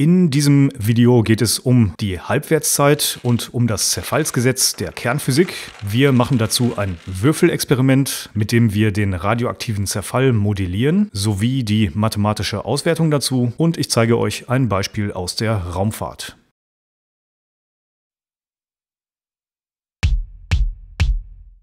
In diesem Video geht es um die Halbwertszeit und um das Zerfallsgesetz der Kernphysik. Wir machen dazu ein Würfelexperiment, mit dem wir den radioaktiven Zerfall modellieren, sowie die mathematische Auswertung dazu und ich zeige euch ein Beispiel aus der Raumfahrt.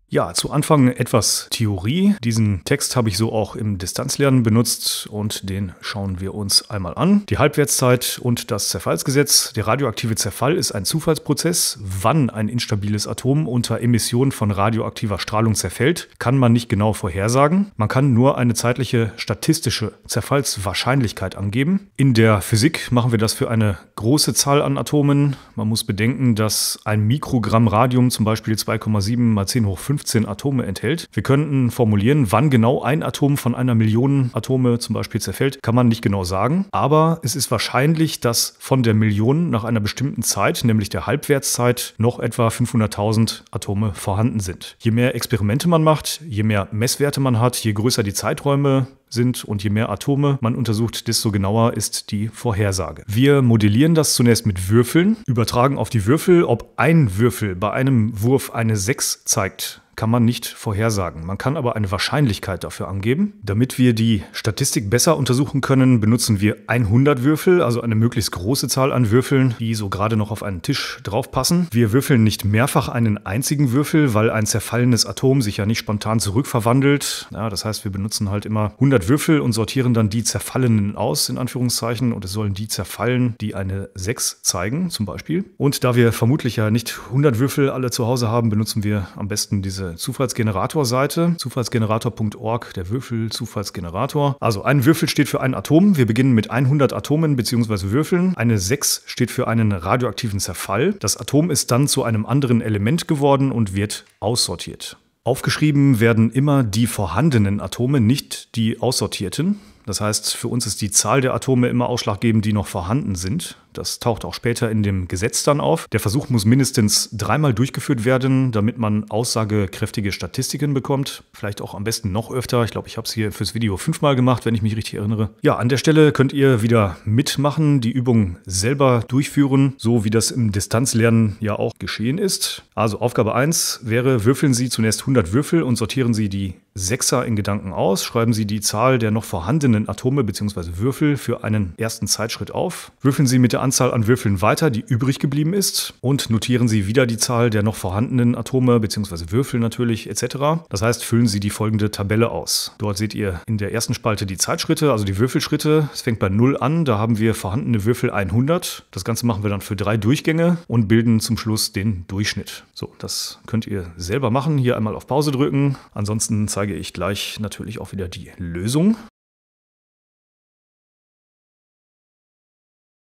Ja, zu Anfang etwas Theorie. Diesen Text habe ich so auch im Distanzlernen benutzt und den schauen wir uns einmal an. Die Halbwertszeit und das Zerfallsgesetz. Der radioaktive Zerfall ist ein Zufallsprozess. Wann ein instabiles Atom unter Emission von radioaktiver Strahlung zerfällt, kann man nicht genau vorhersagen. Man kann nur eine zeitliche statistische Zerfallswahrscheinlichkeit angeben. In der Physik machen wir das für eine große Zahl an Atomen. Man muss bedenken, dass ein Mikrogramm Radium zum Beispiel 2,7 mal 10 hoch 5 15 Atome enthält. Wir könnten formulieren, wann genau ein Atom von einer Million Atome zum Beispiel zerfällt, kann man nicht genau sagen. Aber es ist wahrscheinlich, dass von der Million nach einer bestimmten Zeit, nämlich der Halbwertszeit, noch etwa 500.000 Atome vorhanden sind. Je mehr Experimente man macht, je mehr Messwerte man hat, je größer die Zeiträume sind und je mehr Atome man untersucht, desto genauer ist die Vorhersage. Wir modellieren das zunächst mit Würfeln, übertragen auf die Würfel, ob ein Würfel bei einem Wurf eine 6 zeigt kann man nicht vorhersagen. Man kann aber eine Wahrscheinlichkeit dafür angeben. Damit wir die Statistik besser untersuchen können, benutzen wir 100 Würfel, also eine möglichst große Zahl an Würfeln, die so gerade noch auf einen Tisch draufpassen. Wir würfeln nicht mehrfach einen einzigen Würfel, weil ein zerfallenes Atom sich ja nicht spontan zurückverwandelt. Ja, das heißt, wir benutzen halt immer 100 Würfel und sortieren dann die zerfallenen aus, in Anführungszeichen. Und es sollen die zerfallen, die eine 6 zeigen, zum Beispiel. Und da wir vermutlich ja nicht 100 Würfel alle zu Hause haben, benutzen wir am besten diese Seite, Zufallsgenerator-Seite, zufallsgenerator.org, der Würfel Zufallsgenerator. Also ein Würfel steht für ein Atom. Wir beginnen mit 100 Atomen bzw. Würfeln. Eine 6 steht für einen radioaktiven Zerfall. Das Atom ist dann zu einem anderen Element geworden und wird aussortiert. Aufgeschrieben werden immer die vorhandenen Atome, nicht die aussortierten. Das heißt, für uns ist die Zahl der Atome immer ausschlaggebend, die noch vorhanden sind. Das taucht auch später in dem Gesetz dann auf. Der Versuch muss mindestens dreimal durchgeführt werden, damit man aussagekräftige Statistiken bekommt. Vielleicht auch am besten noch öfter. Ich glaube, ich habe es hier fürs Video fünfmal gemacht, wenn ich mich richtig erinnere. Ja, an der Stelle könnt ihr wieder mitmachen, die Übung selber durchführen, so wie das im Distanzlernen ja auch geschehen ist. Also Aufgabe 1 wäre, würfeln Sie zunächst 100 Würfel und sortieren Sie die Sechser in Gedanken aus, schreiben Sie die Zahl der noch vorhandenen Atome bzw. Würfel für einen ersten Zeitschritt auf, würfeln Sie mit der Anzahl an Würfeln weiter, die übrig geblieben ist, und notieren Sie wieder die Zahl der noch vorhandenen Atome bzw. Würfel natürlich etc. Das heißt, füllen Sie die folgende Tabelle aus. Dort seht ihr in der ersten Spalte die Zeitschritte, also die Würfelschritte. Es fängt bei 0 an, da haben wir vorhandene Würfel 100. Das Ganze machen wir dann für drei Durchgänge und bilden zum Schluss den Durchschnitt. So, das könnt ihr selber machen. Hier einmal auf Pause drücken. Ansonsten zeige ich gleich natürlich auch wieder die Lösung.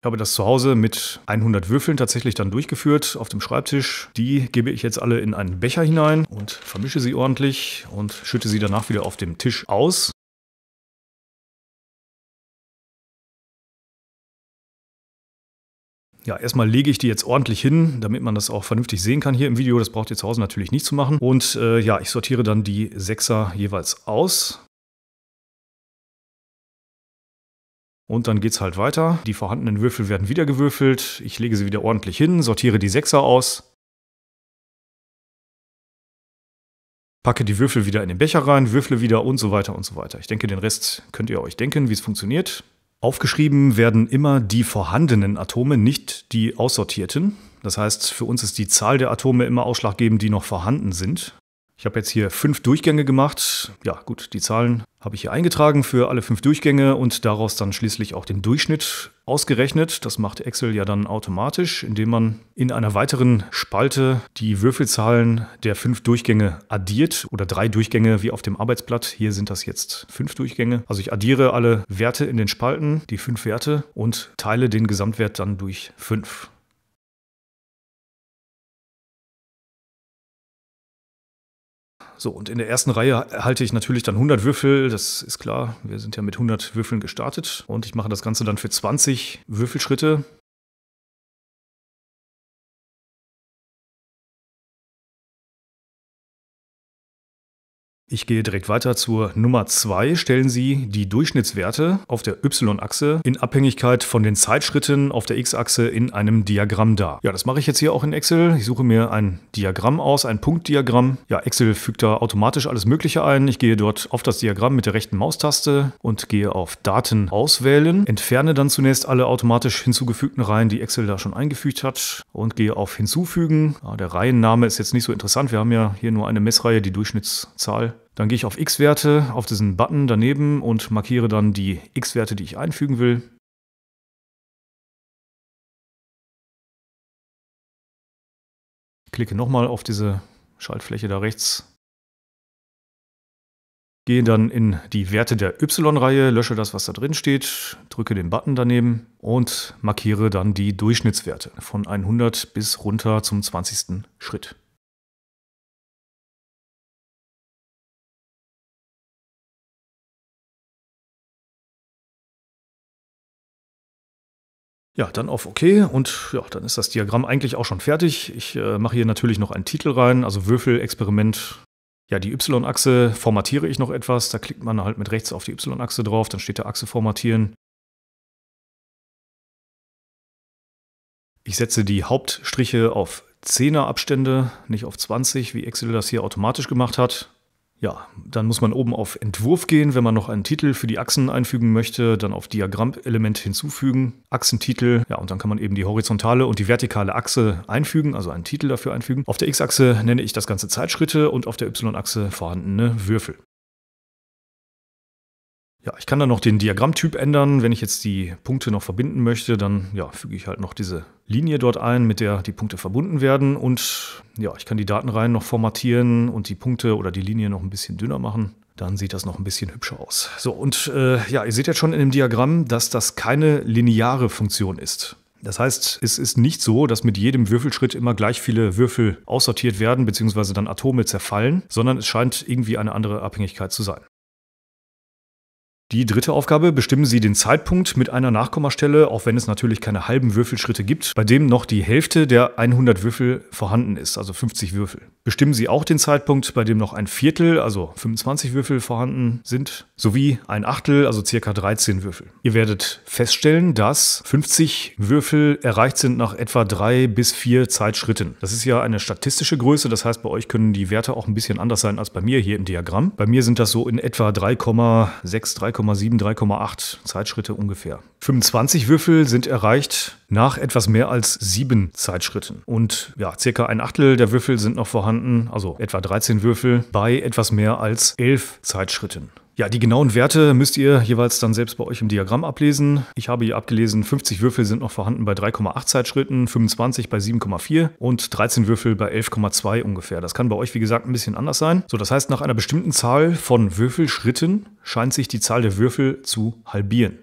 Ich habe das zu Hause mit 100 Würfeln tatsächlich dann durchgeführt auf dem Schreibtisch. Die gebe ich jetzt alle in einen Becher hinein und vermische sie ordentlich und schütte sie danach wieder auf dem Tisch aus. Ja, erstmal lege ich die jetzt ordentlich hin, damit man das auch vernünftig sehen kann hier im Video. Das braucht ihr zu Hause natürlich nicht zu machen. Und äh, ja, ich sortiere dann die Sechser jeweils aus. Und dann geht es halt weiter. Die vorhandenen Würfel werden wieder gewürfelt. Ich lege sie wieder ordentlich hin, sortiere die Sechser aus. Packe die Würfel wieder in den Becher rein, würfle wieder und so weiter und so weiter. Ich denke, den Rest könnt ihr euch denken, wie es funktioniert. Aufgeschrieben werden immer die vorhandenen Atome, nicht die aussortierten. Das heißt, für uns ist die Zahl der Atome immer ausschlaggebend, die noch vorhanden sind. Ich habe jetzt hier fünf Durchgänge gemacht. Ja gut, die Zahlen habe ich hier eingetragen für alle fünf Durchgänge und daraus dann schließlich auch den Durchschnitt ausgerechnet. Das macht Excel ja dann automatisch, indem man in einer weiteren Spalte die Würfelzahlen der fünf Durchgänge addiert oder drei Durchgänge wie auf dem Arbeitsblatt. Hier sind das jetzt fünf Durchgänge. Also ich addiere alle Werte in den Spalten, die fünf Werte und teile den Gesamtwert dann durch fünf. So, und in der ersten Reihe erhalte ich natürlich dann 100 Würfel, das ist klar, wir sind ja mit 100 Würfeln gestartet und ich mache das Ganze dann für 20 Würfelschritte. Ich gehe direkt weiter zur Nummer 2. Stellen Sie die Durchschnittswerte auf der Y-Achse in Abhängigkeit von den Zeitschritten auf der X-Achse in einem Diagramm dar. Ja, das mache ich jetzt hier auch in Excel. Ich suche mir ein Diagramm aus, ein Punktdiagramm. Ja, Excel fügt da automatisch alles Mögliche ein. Ich gehe dort auf das Diagramm mit der rechten Maustaste und gehe auf Daten auswählen, entferne dann zunächst alle automatisch hinzugefügten Reihen, die Excel da schon eingefügt hat und gehe auf Hinzufügen. Ja, ah, der Reihenname ist jetzt nicht so interessant. Wir haben ja hier nur eine Messreihe, die Durchschnittszahl. Dann gehe ich auf X-Werte, auf diesen Button daneben und markiere dann die X-Werte, die ich einfügen will. Klicke nochmal auf diese Schaltfläche da rechts. Gehe dann in die Werte der Y-Reihe, lösche das, was da drin steht, drücke den Button daneben und markiere dann die Durchschnittswerte von 100 bis runter zum 20. Schritt. Ja, dann auf OK und ja, dann ist das Diagramm eigentlich auch schon fertig. Ich äh, mache hier natürlich noch einen Titel rein, also Würfelexperiment. Ja, die Y-Achse formatiere ich noch etwas. Da klickt man halt mit rechts auf die Y-Achse drauf, dann steht da Achse formatieren. Ich setze die Hauptstriche auf 10er Abstände, nicht auf 20, wie Excel das hier automatisch gemacht hat. Ja, dann muss man oben auf Entwurf gehen, wenn man noch einen Titel für die Achsen einfügen möchte, dann auf Diagrammelement hinzufügen, Achsentitel, ja, und dann kann man eben die horizontale und die vertikale Achse einfügen, also einen Titel dafür einfügen. Auf der X-Achse nenne ich das Ganze Zeitschritte und auf der Y-Achse vorhandene Würfel. Ja, ich kann dann noch den Diagrammtyp ändern. Wenn ich jetzt die Punkte noch verbinden möchte, dann ja, füge ich halt noch diese Linie dort ein, mit der die Punkte verbunden werden. Und ja, ich kann die Datenreihen noch formatieren und die Punkte oder die Linie noch ein bisschen dünner machen. Dann sieht das noch ein bisschen hübscher aus. So, und äh, ja, ihr seht jetzt schon in dem Diagramm, dass das keine lineare Funktion ist. Das heißt, es ist nicht so, dass mit jedem Würfelschritt immer gleich viele Würfel aussortiert werden, beziehungsweise dann Atome zerfallen, sondern es scheint irgendwie eine andere Abhängigkeit zu sein. Die dritte Aufgabe, bestimmen Sie den Zeitpunkt mit einer Nachkommastelle, auch wenn es natürlich keine halben Würfelschritte gibt, bei dem noch die Hälfte der 100 Würfel vorhanden ist, also 50 Würfel bestimmen Sie auch den Zeitpunkt, bei dem noch ein Viertel, also 25 Würfel vorhanden sind, sowie ein Achtel, also circa 13 Würfel. Ihr werdet feststellen, dass 50 Würfel erreicht sind nach etwa drei bis vier Zeitschritten. Das ist ja eine statistische Größe, das heißt, bei euch können die Werte auch ein bisschen anders sein als bei mir hier im Diagramm. Bei mir sind das so in etwa 3,6, 3,7, 3,8 Zeitschritte ungefähr. 25 Würfel sind erreicht nach etwas mehr als sieben Zeitschritten. Und ja, circa ein Achtel der Würfel sind noch vorhanden standen also etwa 13 Würfel bei etwas mehr als 11 Zeitschritten. Ja, die genauen Werte müsst ihr jeweils dann selbst bei euch im Diagramm ablesen. Ich habe hier abgelesen, 50 Würfel sind noch vorhanden bei 3,8 Zeitschritten, 25 bei 7,4 und 13 Würfel bei 11,2 ungefähr. Das kann bei euch, wie gesagt, ein bisschen anders sein. So, das heißt, nach einer bestimmten Zahl von Würfelschritten scheint sich die Zahl der Würfel zu halbieren.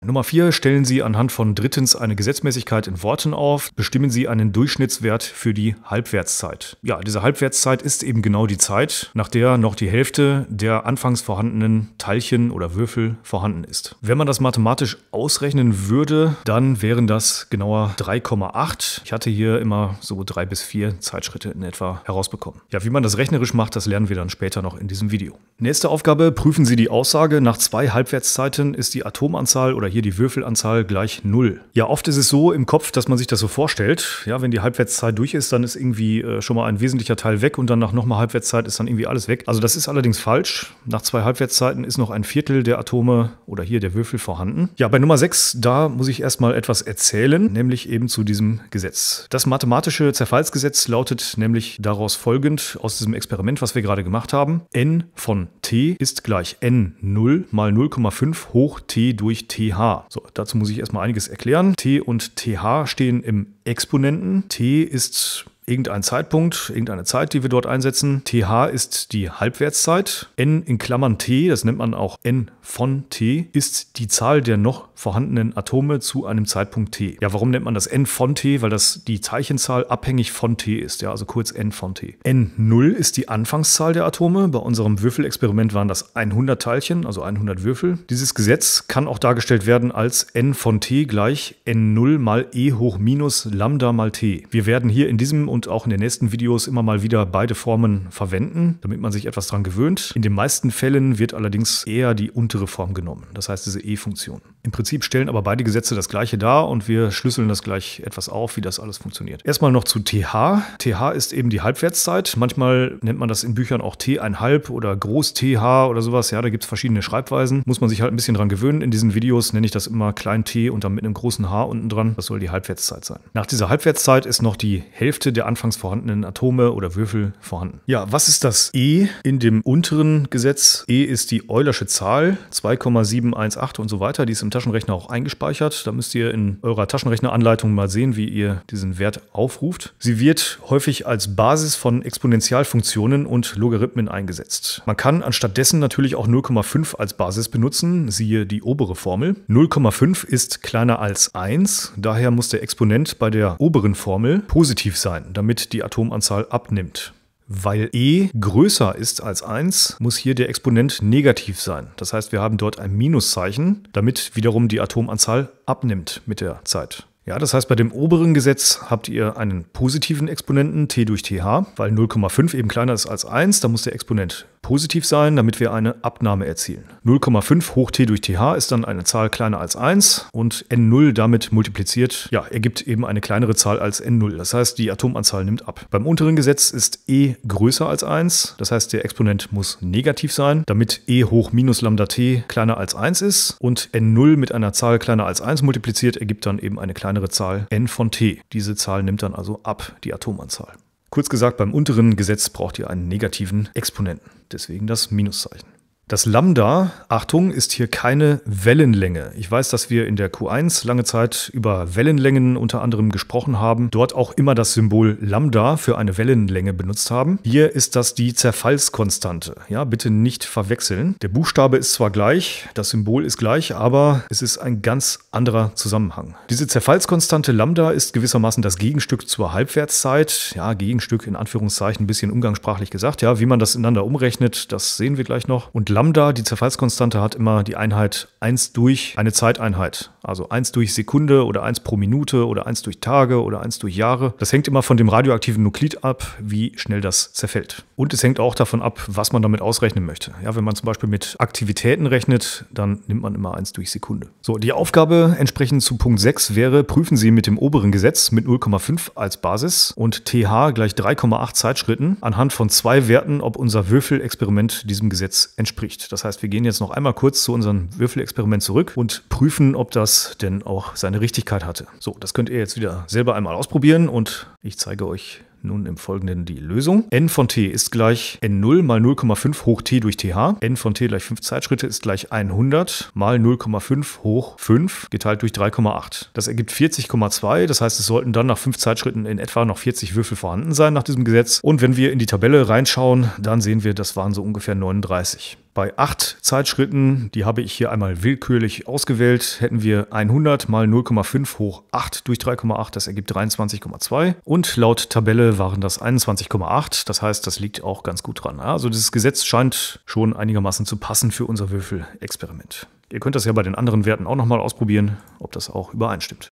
Nummer vier Stellen Sie anhand von drittens eine Gesetzmäßigkeit in Worten auf. Bestimmen Sie einen Durchschnittswert für die Halbwertszeit. Ja, diese Halbwertszeit ist eben genau die Zeit, nach der noch die Hälfte der anfangs vorhandenen Teilchen oder Würfel vorhanden ist. Wenn man das mathematisch ausrechnen würde, dann wären das genauer 3,8. Ich hatte hier immer so drei bis vier Zeitschritte in etwa herausbekommen. Ja, wie man das rechnerisch macht, das lernen wir dann später noch in diesem Video. Nächste Aufgabe, prüfen Sie die Aussage, nach zwei Halbwertszeiten ist die Atomanzahl oder oder hier die Würfelanzahl gleich 0. Ja, oft ist es so im Kopf, dass man sich das so vorstellt. Ja, wenn die Halbwertszeit durch ist, dann ist irgendwie äh, schon mal ein wesentlicher Teil weg und dann nach nochmal Halbwertszeit ist dann irgendwie alles weg. Also das ist allerdings falsch. Nach zwei Halbwertszeiten ist noch ein Viertel der Atome oder hier der Würfel vorhanden. Ja, bei Nummer 6, da muss ich erstmal etwas erzählen, nämlich eben zu diesem Gesetz. Das mathematische Zerfallsgesetz lautet nämlich daraus folgend aus diesem Experiment, was wir gerade gemacht haben. n von t ist gleich n0 mal 0,5 hoch t durch th. TH. So, dazu muss ich erstmal einiges erklären. T und TH stehen im Exponenten. T ist irgendein Zeitpunkt, irgendeine Zeit, die wir dort einsetzen. TH ist die Halbwertszeit. N in Klammern T, das nennt man auch N von T, ist die Zahl der noch vorhandenen Atome zu einem Zeitpunkt T. Ja, warum nennt man das N von T? Weil das die Teilchenzahl abhängig von T ist, ja, also kurz N von T. N0 ist die Anfangszahl der Atome. Bei unserem Würfelexperiment waren das 100 Teilchen, also 100 Würfel. Dieses Gesetz kann auch dargestellt werden als N von T gleich N0 mal E hoch minus Lambda mal T. Wir werden hier in diesem und und auch in den nächsten Videos immer mal wieder beide Formen verwenden, damit man sich etwas daran gewöhnt. In den meisten Fällen wird allerdings eher die untere Form genommen, das heißt diese E-Funktion. Im Prinzip stellen aber beide Gesetze das gleiche dar und wir schlüsseln das gleich etwas auf, wie das alles funktioniert. Erstmal noch zu TH. TH ist eben die Halbwertszeit. Manchmal nennt man das in Büchern auch T1,5 oder Groß-TH oder sowas. Ja, da gibt es verschiedene Schreibweisen. Muss man sich halt ein bisschen dran gewöhnen. In diesen Videos nenne ich das immer klein T und dann mit einem großen H unten dran. Das soll die Halbwertszeit sein. Nach dieser Halbwertszeit ist noch die Hälfte der anfangs vorhandenen Atome oder Würfel vorhanden. Ja, was ist das E in dem unteren Gesetz? E ist die Eulersche Zahl, 2,718 und so weiter. Die ist im im Taschenrechner auch eingespeichert. Da müsst ihr in eurer Taschenrechneranleitung mal sehen, wie ihr diesen Wert aufruft. Sie wird häufig als Basis von Exponentialfunktionen und Logarithmen eingesetzt. Man kann anstattdessen natürlich auch 0,5 als Basis benutzen, siehe die obere Formel. 0,5 ist kleiner als 1, daher muss der Exponent bei der oberen Formel positiv sein, damit die Atomanzahl abnimmt. Weil e größer ist als 1, muss hier der Exponent negativ sein. Das heißt, wir haben dort ein Minuszeichen, damit wiederum die Atomanzahl abnimmt mit der Zeit. Ja, das heißt, bei dem oberen Gesetz habt ihr einen positiven Exponenten t durch th, weil 0,5 eben kleiner ist als 1, da muss der Exponent positiv sein, damit wir eine Abnahme erzielen. 0,5 hoch t durch th ist dann eine Zahl kleiner als 1 und n0 damit multipliziert, ja, ergibt eben eine kleinere Zahl als n0. Das heißt, die Atomanzahl nimmt ab. Beim unteren Gesetz ist e größer als 1, das heißt, der Exponent muss negativ sein, damit e hoch minus lambda t kleiner als 1 ist und n0 mit einer Zahl kleiner als 1 multipliziert ergibt dann eben eine kleinere Zahl n von t. Diese Zahl nimmt dann also ab, die Atomanzahl. Kurz gesagt, beim unteren Gesetz braucht ihr einen negativen Exponenten, deswegen das Minuszeichen. Das Lambda, Achtung, ist hier keine Wellenlänge. Ich weiß, dass wir in der Q1 lange Zeit über Wellenlängen unter anderem gesprochen haben, dort auch immer das Symbol Lambda für eine Wellenlänge benutzt haben. Hier ist das die Zerfallskonstante. Ja, bitte nicht verwechseln. Der Buchstabe ist zwar gleich, das Symbol ist gleich, aber es ist ein ganz anderer Zusammenhang. Diese Zerfallskonstante Lambda ist gewissermaßen das Gegenstück zur Halbwertszeit. Ja, Gegenstück in Anführungszeichen ein bisschen umgangssprachlich gesagt. Ja, wie man das ineinander umrechnet, das sehen wir gleich noch. Und Lambda, die Zerfallskonstante, hat immer die Einheit 1 durch eine Zeiteinheit. Also 1 durch Sekunde oder 1 pro Minute oder 1 durch Tage oder 1 durch Jahre. Das hängt immer von dem radioaktiven Nuklid ab, wie schnell das zerfällt. Und es hängt auch davon ab, was man damit ausrechnen möchte. Ja, wenn man zum Beispiel mit Aktivitäten rechnet, dann nimmt man immer 1 durch Sekunde. So, die Aufgabe entsprechend zu Punkt 6 wäre, prüfen Sie mit dem oberen Gesetz mit 0,5 als Basis und TH gleich 3,8 Zeitschritten anhand von zwei Werten, ob unser Würfelexperiment diesem Gesetz entspricht entspricht. Das heißt, wir gehen jetzt noch einmal kurz zu unserem Würfelexperiment zurück und prüfen, ob das denn auch seine Richtigkeit hatte. So, das könnt ihr jetzt wieder selber einmal ausprobieren und ich zeige euch nun im Folgenden die Lösung. n von t ist gleich n0 mal 0,5 hoch t durch th. n von t gleich 5 Zeitschritte ist gleich 100 mal 0,5 hoch 5 geteilt durch 3,8. Das ergibt 40,2. Das heißt, es sollten dann nach 5 Zeitschritten in etwa noch 40 Würfel vorhanden sein nach diesem Gesetz. Und wenn wir in die Tabelle reinschauen, dann sehen wir, das waren so ungefähr 39 bei acht Zeitschritten, die habe ich hier einmal willkürlich ausgewählt, hätten wir 100 mal 0,5 hoch 8 durch 3,8, das ergibt 23,2. Und laut Tabelle waren das 21,8, das heißt, das liegt auch ganz gut dran. Also dieses Gesetz scheint schon einigermaßen zu passen für unser Würfelexperiment. Ihr könnt das ja bei den anderen Werten auch nochmal ausprobieren, ob das auch übereinstimmt.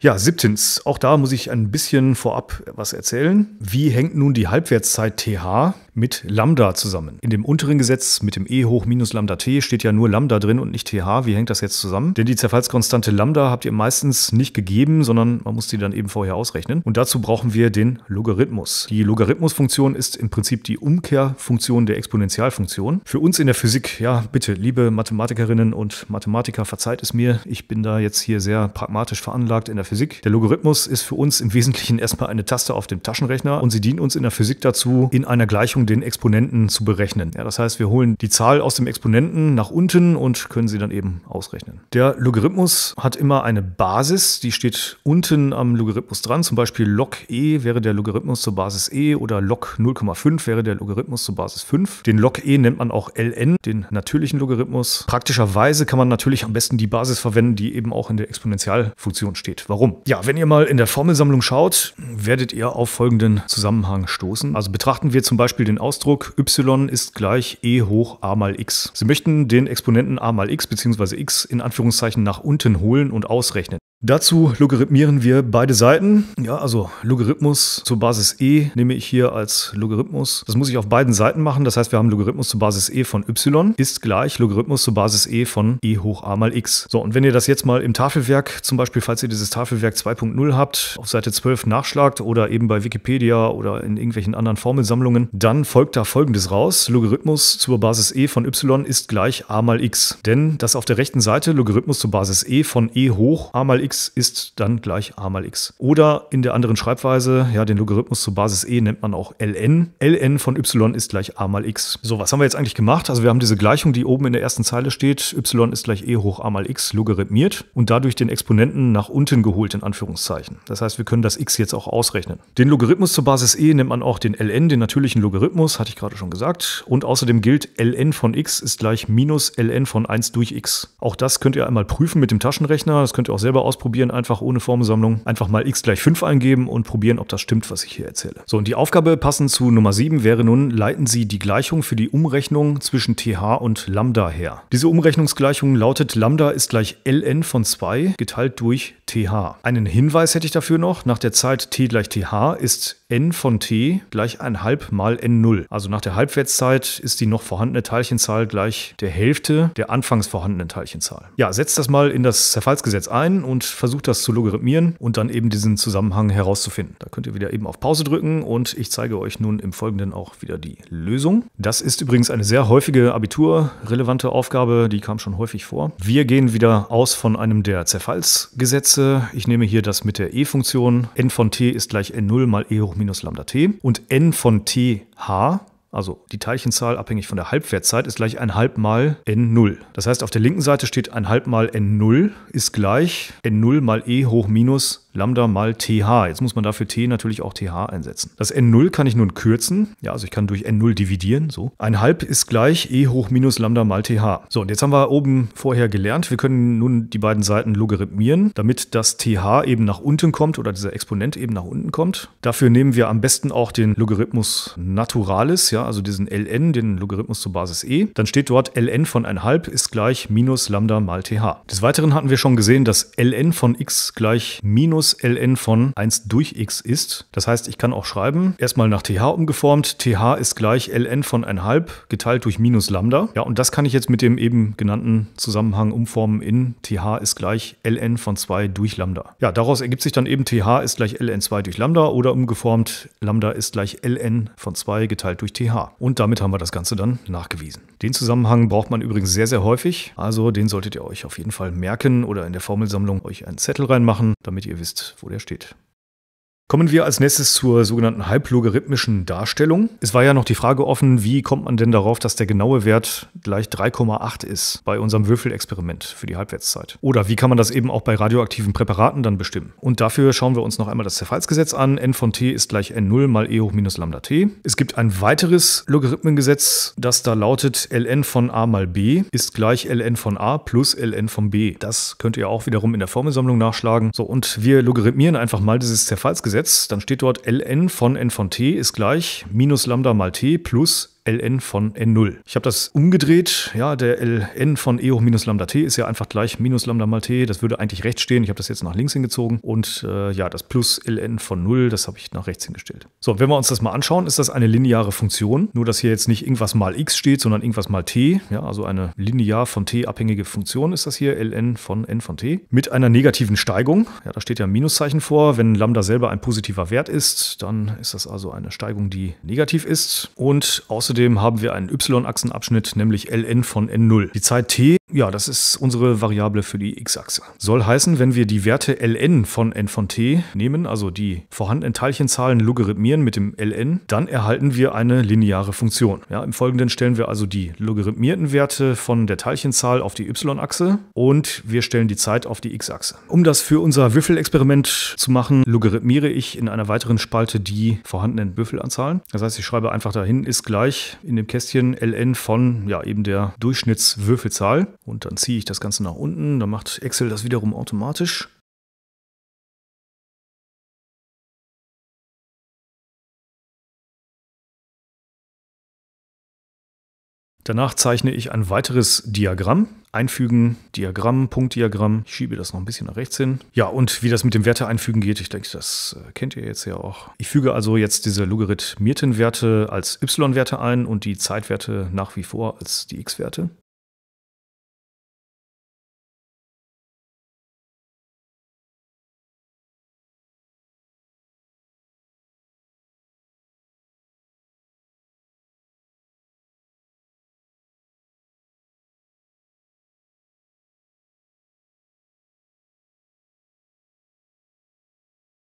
Ja, siebtens. Auch da muss ich ein bisschen vorab was erzählen. Wie hängt nun die Halbwertszeit TH mit Lambda zusammen. In dem unteren Gesetz mit dem e hoch minus Lambda t steht ja nur Lambda drin und nicht th. Wie hängt das jetzt zusammen? Denn die Zerfallskonstante Lambda habt ihr meistens nicht gegeben, sondern man muss die dann eben vorher ausrechnen. Und dazu brauchen wir den Logarithmus. Die Logarithmusfunktion ist im Prinzip die Umkehrfunktion der Exponentialfunktion. Für uns in der Physik, ja bitte, liebe Mathematikerinnen und Mathematiker, verzeiht es mir, ich bin da jetzt hier sehr pragmatisch veranlagt in der Physik. Der Logarithmus ist für uns im Wesentlichen erstmal eine Taste auf dem Taschenrechner und sie dient uns in der Physik dazu, in einer Gleichung versuchen, den Exponenten zu berechnen. Ja, das heißt, wir holen die Zahl aus dem Exponenten nach unten und können sie dann eben ausrechnen. Der Logarithmus hat immer eine Basis, die steht unten am Logarithmus dran. Zum Beispiel log e wäre der Logarithmus zur Basis e oder log 0,5 wäre der Logarithmus zur Basis 5. Den log e nennt man auch ln, den natürlichen Logarithmus. Praktischerweise kann man natürlich am besten die Basis verwenden, die eben auch in der Exponentialfunktion steht. Warum? Ja, wenn ihr mal in der Formelsammlung schaut, werdet ihr auf folgenden Zusammenhang stoßen. Also betrachten wir zum Beispiel den den Ausdruck y ist gleich e hoch a mal x. Sie möchten den Exponenten a mal x bzw. x in Anführungszeichen nach unten holen und ausrechnen. Dazu logarithmieren wir beide Seiten. Ja, also Logarithmus zur Basis e nehme ich hier als Logarithmus. Das muss ich auf beiden Seiten machen. Das heißt, wir haben Logarithmus zur Basis e von y ist gleich Logarithmus zur Basis e von e hoch a mal x. So, und wenn ihr das jetzt mal im Tafelwerk, zum Beispiel, falls ihr dieses Tafelwerk 2.0 habt, auf Seite 12 nachschlagt oder eben bei Wikipedia oder in irgendwelchen anderen Formelsammlungen, dann folgt da folgendes raus. Logarithmus zur Basis e von y ist gleich a mal x. Denn das auf der rechten Seite Logarithmus zur Basis e von e hoch a mal x x ist dann gleich a mal x. Oder in der anderen Schreibweise, ja, den Logarithmus zur Basis e nennt man auch ln. ln von y ist gleich a mal x. So, was haben wir jetzt eigentlich gemacht? Also wir haben diese Gleichung, die oben in der ersten Zeile steht, y ist gleich e hoch a mal x logarithmiert und dadurch den Exponenten nach unten geholt, in Anführungszeichen. Das heißt, wir können das x jetzt auch ausrechnen. Den Logarithmus zur Basis e nennt man auch den ln, den natürlichen Logarithmus, hatte ich gerade schon gesagt. Und außerdem gilt, ln von x ist gleich minus ln von 1 durch x. Auch das könnt ihr einmal prüfen mit dem Taschenrechner. Das könnt ihr auch selber ausprobieren ausprobieren, einfach ohne Formelsammlung. Einfach mal x gleich 5 eingeben und probieren, ob das stimmt, was ich hier erzähle. So, und die Aufgabe passend zu Nummer 7 wäre nun, leiten Sie die Gleichung für die Umrechnung zwischen TH und Lambda her. Diese Umrechnungsgleichung lautet, Lambda ist gleich ln von 2 geteilt durch th. Einen Hinweis hätte ich dafür noch. Nach der Zeit t gleich th ist n von t gleich ein halb mal n0. Also nach der Halbwertszeit ist die noch vorhandene Teilchenzahl gleich der Hälfte der anfangs vorhandenen Teilchenzahl. Ja, setzt das mal in das Zerfallsgesetz ein und versucht das zu logarithmieren und dann eben diesen Zusammenhang herauszufinden. Da könnt ihr wieder eben auf Pause drücken und ich zeige euch nun im Folgenden auch wieder die Lösung. Das ist übrigens eine sehr häufige abiturrelevante Aufgabe, die kam schon häufig vor. Wir gehen wieder aus von einem der Zerfallsgesetze Ganze, ich nehme hier das mit der E-Funktion, n von t ist gleich n0 mal e hoch minus lambda t und n von t h, also die Teilchenzahl abhängig von der Halbwertzeit, ist gleich ein halb mal n0. Das heißt, auf der linken Seite steht ein halb mal n0 ist gleich n0 mal e hoch minus Lambda mal TH. Jetzt muss man dafür T natürlich auch TH einsetzen. Das N0 kann ich nun kürzen. Ja, also ich kann durch N0 dividieren. So. Ein halb ist gleich E hoch minus Lambda mal TH. So, und jetzt haben wir oben vorher gelernt, wir können nun die beiden Seiten logarithmieren, damit das TH eben nach unten kommt oder dieser Exponent eben nach unten kommt. Dafür nehmen wir am besten auch den Logarithmus Naturalis, ja, also diesen ln, den Logarithmus zur Basis e. Dann steht dort ln von 1,5 ist gleich minus Lambda mal TH. Des Weiteren hatten wir schon gesehen, dass ln von x gleich minus minus ln von 1 durch x ist. Das heißt, ich kann auch schreiben, erstmal nach th umgeformt. th ist gleich ln von 1,5 geteilt durch minus lambda. Ja, und das kann ich jetzt mit dem eben genannten Zusammenhang umformen in th ist gleich ln von 2 durch lambda. Ja, daraus ergibt sich dann eben th ist gleich ln 2 durch lambda oder umgeformt lambda ist gleich ln von 2 geteilt durch th. Und damit haben wir das Ganze dann nachgewiesen. Den Zusammenhang braucht man übrigens sehr, sehr häufig. Also den solltet ihr euch auf jeden Fall merken oder in der Formelsammlung euch einen Zettel reinmachen, damit ihr wisst, wo der steht. Kommen wir als nächstes zur sogenannten halblogarithmischen Darstellung. Es war ja noch die Frage offen, wie kommt man denn darauf, dass der genaue Wert gleich 3,8 ist bei unserem Würfelexperiment für die Halbwertszeit? Oder wie kann man das eben auch bei radioaktiven Präparaten dann bestimmen? Und dafür schauen wir uns noch einmal das Zerfallsgesetz an. n von t ist gleich n0 mal e hoch minus lambda t. Es gibt ein weiteres Logarithmengesetz, das da lautet ln von a mal b ist gleich ln von a plus ln von b. Das könnt ihr auch wiederum in der Formelsammlung nachschlagen. So, und wir logarithmieren einfach mal dieses Zerfallsgesetz Gesetz, dann steht dort ln von n von t ist gleich minus lambda mal t plus ln von n0. Ich habe das umgedreht. Ja, der ln von e hoch minus lambda t ist ja einfach gleich minus lambda mal t. Das würde eigentlich rechts stehen. Ich habe das jetzt nach links hingezogen. Und äh, ja, das plus ln von 0, das habe ich nach rechts hingestellt. So, wenn wir uns das mal anschauen, ist das eine lineare Funktion. Nur, dass hier jetzt nicht irgendwas mal x steht, sondern irgendwas mal t. Ja, also eine linear von t abhängige Funktion ist das hier, ln von n von t. Mit einer negativen Steigung. Ja, da steht ja ein Minuszeichen vor. Wenn lambda selber ein positiver Wert ist, dann ist das also eine Steigung, die negativ ist. Und außerdem Außerdem haben wir einen y-Achsenabschnitt, nämlich ln von n0. Die Zeit t ja, das ist unsere Variable für die x-Achse. Soll heißen, wenn wir die Werte ln von n von t nehmen, also die vorhandenen Teilchenzahlen logarithmieren mit dem ln, dann erhalten wir eine lineare Funktion. Ja, Im Folgenden stellen wir also die logarithmierten Werte von der Teilchenzahl auf die y-Achse und wir stellen die Zeit auf die x-Achse. Um das für unser Würfelexperiment zu machen, logarithmiere ich in einer weiteren Spalte die vorhandenen Würfelanzahlen. Das heißt, ich schreibe einfach dahin, ist gleich in dem Kästchen ln von ja, eben der Durchschnittswürfelzahl. Und dann ziehe ich das Ganze nach unten, dann macht Excel das wiederum automatisch. Danach zeichne ich ein weiteres Diagramm. Einfügen, Diagramm, Punktdiagramm. Ich schiebe das noch ein bisschen nach rechts hin. Ja, und wie das mit dem Werte einfügen geht, ich denke, das äh, kennt ihr jetzt ja auch. Ich füge also jetzt diese logarithmierten Werte als y-Werte ein und die Zeitwerte nach wie vor als die x-Werte.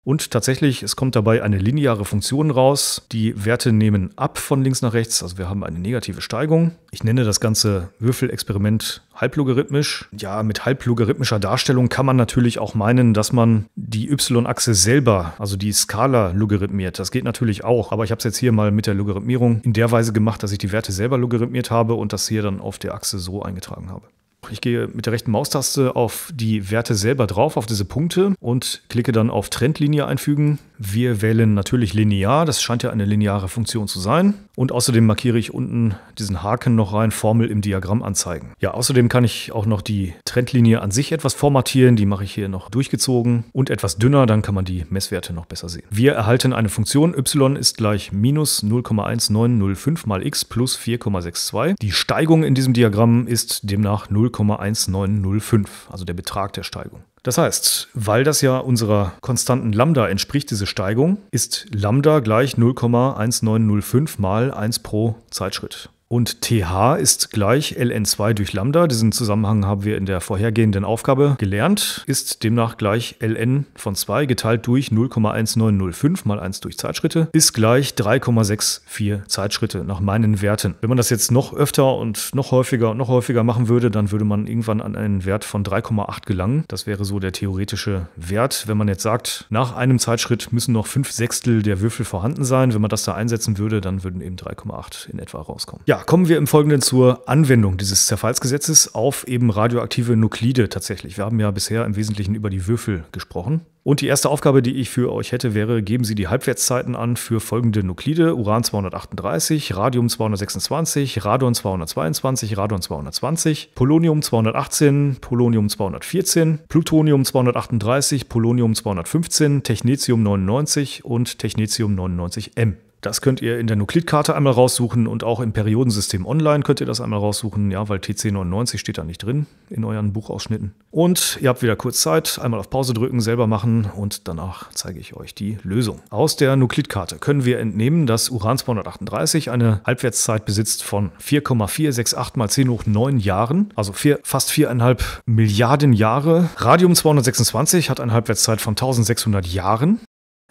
Und tatsächlich, es kommt dabei eine lineare Funktion raus. Die Werte nehmen ab von links nach rechts, also wir haben eine negative Steigung. Ich nenne das ganze Würfelexperiment halblogarithmisch. Ja, mit halblogarithmischer Darstellung kann man natürlich auch meinen, dass man die y-Achse selber, also die Skala, logarithmiert. Das geht natürlich auch, aber ich habe es jetzt hier mal mit der Logarithmierung in der Weise gemacht, dass ich die Werte selber logarithmiert habe und das hier dann auf der Achse so eingetragen habe. Ich gehe mit der rechten Maustaste auf die Werte selber drauf, auf diese Punkte und klicke dann auf Trendlinie einfügen. Wir wählen natürlich linear, das scheint ja eine lineare Funktion zu sein. Und außerdem markiere ich unten diesen Haken noch rein, Formel im Diagramm anzeigen. Ja, außerdem kann ich auch noch die Trendlinie an sich etwas formatieren. Die mache ich hier noch durchgezogen und etwas dünner, dann kann man die Messwerte noch besser sehen. Wir erhalten eine Funktion y ist gleich minus 0,1905 mal x plus 4,62. Die Steigung in diesem Diagramm ist demnach 0,1905, also der Betrag der Steigung. Das heißt, weil das ja unserer konstanten Lambda entspricht, diese Steigung, ist Lambda gleich 0,1905 mal 1 pro Zeitschritt. Und TH ist gleich ln2 durch Lambda. Diesen Zusammenhang haben wir in der vorhergehenden Aufgabe gelernt. Ist demnach gleich ln von 2 geteilt durch 0,1905 mal 1 durch Zeitschritte ist gleich 3,64 Zeitschritte nach meinen Werten. Wenn man das jetzt noch öfter und noch häufiger und noch häufiger machen würde, dann würde man irgendwann an einen Wert von 3,8 gelangen. Das wäre so der theoretische Wert. Wenn man jetzt sagt, nach einem Zeitschritt müssen noch 5 Sechstel der Würfel vorhanden sein. Wenn man das da einsetzen würde, dann würden eben 3,8 in etwa rauskommen. Ja, kommen wir im Folgenden zur Anwendung dieses Zerfallsgesetzes auf eben radioaktive Nuklide tatsächlich. Wir haben ja bisher im Wesentlichen über die Würfel gesprochen. Und die erste Aufgabe, die ich für euch hätte, wäre, geben Sie die Halbwertszeiten an für folgende Nuklide: Uran 238, Radium 226, Radon 222, Radon 220, Polonium 218, Polonium 214, Plutonium 238, Polonium 215, Technetium 99 und Technetium 99M. Das könnt ihr in der Nuklidkarte einmal raussuchen und auch im Periodensystem online könnt ihr das einmal raussuchen, ja, weil TC99 steht da nicht drin in euren Buchausschnitten. Und ihr habt wieder kurz Zeit, einmal auf Pause drücken, selber machen und danach zeige ich euch die Lösung. Aus der Nuklidkarte können wir entnehmen, dass Uran 238 eine Halbwertszeit besitzt von 4,468 mal 10 hoch 9 Jahren, also vier, fast 4,5 Milliarden Jahre. Radium 226 hat eine Halbwertszeit von 1600 Jahren.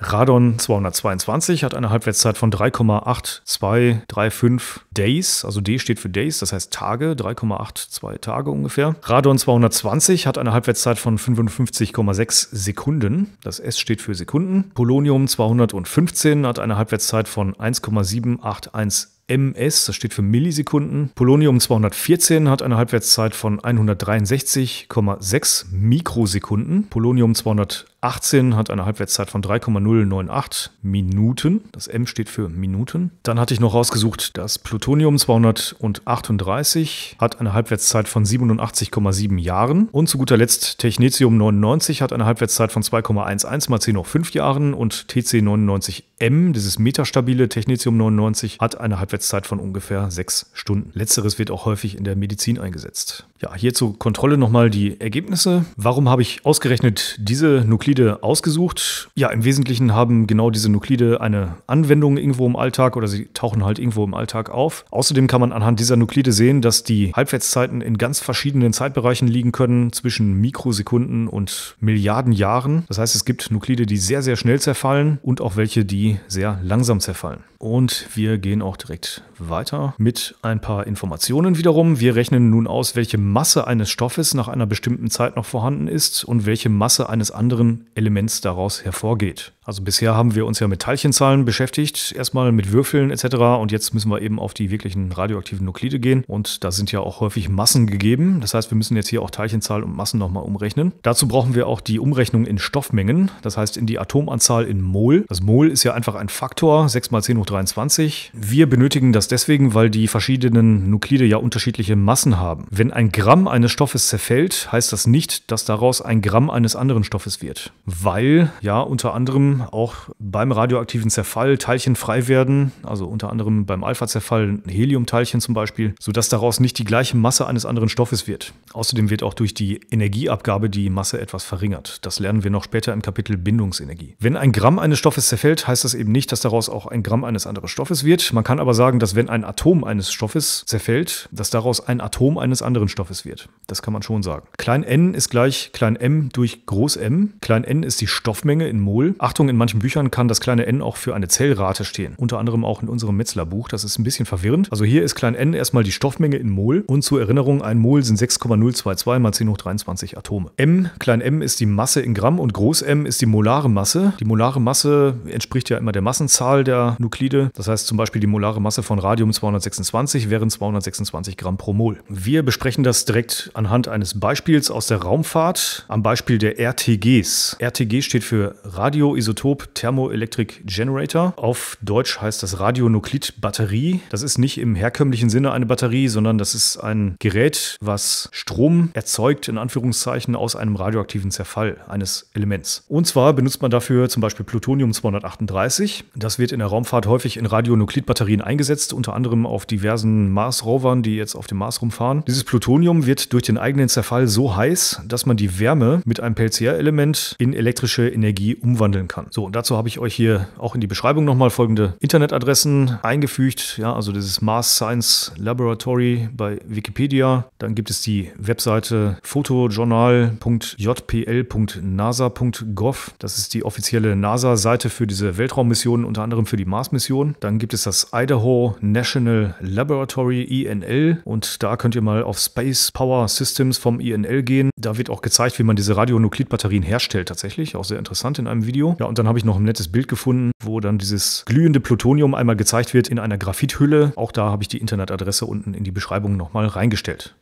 Radon 222 hat eine Halbwertszeit von 3,8235 Days, also D steht für Days, das heißt Tage, 3,82 Tage ungefähr. Radon 220 hat eine Halbwertszeit von 55,6 Sekunden, das S steht für Sekunden. Polonium 215 hat eine Halbwertszeit von 1,781 MS, das steht für Millisekunden. Polonium 214 hat eine Halbwertszeit von 163,6 Mikrosekunden. Polonium 200 18 hat eine Halbwertszeit von 3,098 Minuten. Das M steht für Minuten. Dann hatte ich noch rausgesucht, das Plutonium 238 hat eine Halbwertszeit von 87,7 Jahren. Und zu guter Letzt Technetium 99 hat eine Halbwertszeit von 2,11 mal 10 hoch 5 Jahren. Und TC 99M, dieses metastabile Technetium 99, hat eine Halbwertszeit von ungefähr 6 Stunden. Letzteres wird auch häufig in der Medizin eingesetzt. Ja, hier zur Kontrolle nochmal die Ergebnisse. Warum habe ich ausgerechnet diese Nuklide ausgesucht? Ja, im Wesentlichen haben genau diese Nuklide eine Anwendung irgendwo im Alltag oder sie tauchen halt irgendwo im Alltag auf. Außerdem kann man anhand dieser Nuklide sehen, dass die Halbwertszeiten in ganz verschiedenen Zeitbereichen liegen können, zwischen Mikrosekunden und Milliarden Jahren. Das heißt, es gibt Nuklide, die sehr, sehr schnell zerfallen und auch welche, die sehr langsam zerfallen und wir gehen auch direkt weiter mit ein paar Informationen wiederum. Wir rechnen nun aus, welche Masse eines Stoffes nach einer bestimmten Zeit noch vorhanden ist und welche Masse eines anderen Elements daraus hervorgeht. Also bisher haben wir uns ja mit Teilchenzahlen beschäftigt, erstmal mit Würfeln etc. Und jetzt müssen wir eben auf die wirklichen radioaktiven Nuklide gehen. Und da sind ja auch häufig Massen gegeben. Das heißt, wir müssen jetzt hier auch Teilchenzahl und Massen nochmal umrechnen. Dazu brauchen wir auch die Umrechnung in Stoffmengen, das heißt in die Atomanzahl in Mol. Das Mol ist ja einfach ein Faktor, 6 mal 10 hoch 23. Wir benötigen das deswegen, weil die verschiedenen Nuklide ja unterschiedliche Massen haben. Wenn ein Gramm eines Stoffes zerfällt, heißt das nicht, dass daraus ein Gramm eines anderen Stoffes wird. Weil ja unter anderem auch beim radioaktiven Zerfall Teilchen frei werden, also unter anderem beim Alpha-Zerfall ein Heliumteilchen zum Beispiel, sodass daraus nicht die gleiche Masse eines anderen Stoffes wird. Außerdem wird auch durch die Energieabgabe die Masse etwas verringert. Das lernen wir noch später im Kapitel Bindungsenergie. Wenn ein Gramm eines Stoffes zerfällt, heißt das eben nicht, dass daraus auch ein Gramm eines anderen Stoffes wird. Man kann aber sagen, dass wenn ein Atom eines Stoffes zerfällt, dass daraus ein Atom eines anderen Stoffes wird. Das kann man schon sagen. Klein n ist gleich klein m durch groß m. Klein n ist die Stoffmenge in Mol. Achtung, Achtung, in manchen Büchern kann das kleine n auch für eine Zellrate stehen. Unter anderem auch in unserem Metzler-Buch. Das ist ein bisschen verwirrend. Also hier ist klein n erstmal die Stoffmenge in Mol. Und zur Erinnerung, ein Mol sind 6,022 mal 10 hoch 23 Atome. M, klein m ist die Masse in Gramm und groß m ist die molare Masse. Die molare Masse entspricht ja immer der Massenzahl der Nuklide. Das heißt zum Beispiel die molare Masse von Radium 226 wären 226 Gramm pro Mol. Wir besprechen das direkt anhand eines Beispiels aus der Raumfahrt, am Beispiel der RTGs. RTG steht für Radioisotope Isotop Thermoelectric Generator. Auf Deutsch heißt das Radionuklid-Batterie. Das ist nicht im herkömmlichen Sinne eine Batterie, sondern das ist ein Gerät, was Strom erzeugt, in Anführungszeichen, aus einem radioaktiven Zerfall eines Elements. Und zwar benutzt man dafür zum Beispiel Plutonium-238. Das wird in der Raumfahrt häufig in Radionuklidbatterien eingesetzt, unter anderem auf diversen Mars-Rovern, die jetzt auf dem Mars rumfahren. Dieses Plutonium wird durch den eigenen Zerfall so heiß, dass man die Wärme mit einem plcr element in elektrische Energie umwandeln kann kann. So, und dazu habe ich euch hier auch in die Beschreibung nochmal folgende Internetadressen eingefügt. Ja, also dieses Mars Science Laboratory bei Wikipedia. Dann gibt es die Webseite photojournal.jpl.nasa.gov. Das ist die offizielle NASA-Seite für diese Weltraummissionen, unter anderem für die Mars-Mission. Dann gibt es das Idaho National Laboratory INL und da könnt ihr mal auf Space Power Systems vom INL gehen. Da wird auch gezeigt, wie man diese Radionuklidbatterien herstellt, tatsächlich. Auch sehr interessant in einem Video. Ja, und und dann habe ich noch ein nettes Bild gefunden, wo dann dieses glühende Plutonium einmal gezeigt wird in einer Graphithülle. Auch da habe ich die Internetadresse unten in die Beschreibung nochmal reingestellt.